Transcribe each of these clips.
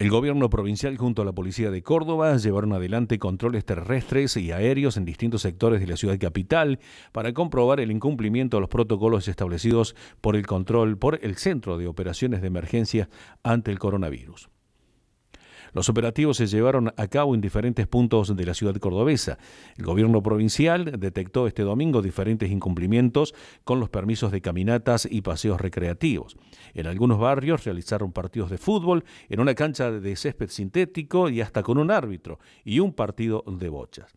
El gobierno provincial junto a la policía de Córdoba llevaron adelante controles terrestres y aéreos en distintos sectores de la ciudad capital para comprobar el incumplimiento de los protocolos establecidos por el control por el Centro de Operaciones de Emergencia ante el coronavirus. Los operativos se llevaron a cabo en diferentes puntos de la ciudad cordobesa. El gobierno provincial detectó este domingo diferentes incumplimientos con los permisos de caminatas y paseos recreativos. En algunos barrios realizaron partidos de fútbol en una cancha de césped sintético y hasta con un árbitro y un partido de bochas.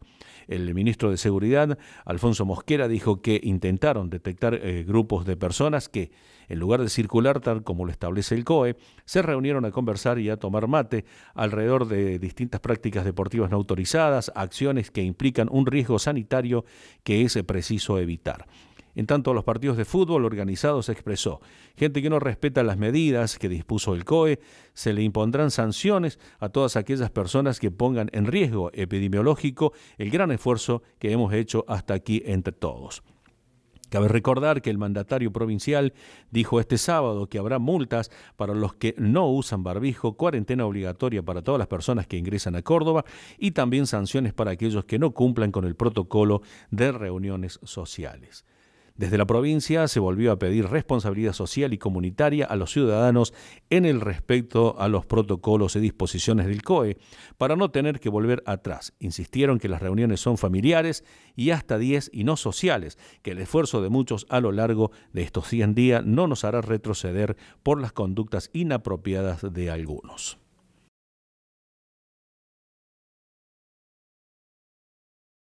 El ministro de Seguridad, Alfonso Mosquera, dijo que intentaron detectar eh, grupos de personas que, en lugar de circular tal como lo establece el COE, se reunieron a conversar y a tomar mate, alrededor de distintas prácticas deportivas no autorizadas, acciones que implican un riesgo sanitario que es preciso evitar. En tanto, a los partidos de fútbol organizados expresó, gente que no respeta las medidas que dispuso el COE, se le impondrán sanciones a todas aquellas personas que pongan en riesgo epidemiológico el gran esfuerzo que hemos hecho hasta aquí entre todos. Cabe recordar que el mandatario provincial dijo este sábado que habrá multas para los que no usan barbijo, cuarentena obligatoria para todas las personas que ingresan a Córdoba y también sanciones para aquellos que no cumplan con el protocolo de reuniones sociales. Desde la provincia se volvió a pedir responsabilidad social y comunitaria a los ciudadanos en el respecto a los protocolos y disposiciones del COE para no tener que volver atrás. Insistieron que las reuniones son familiares y hasta 10 y no sociales, que el esfuerzo de muchos a lo largo de estos 100 días no nos hará retroceder por las conductas inapropiadas de algunos.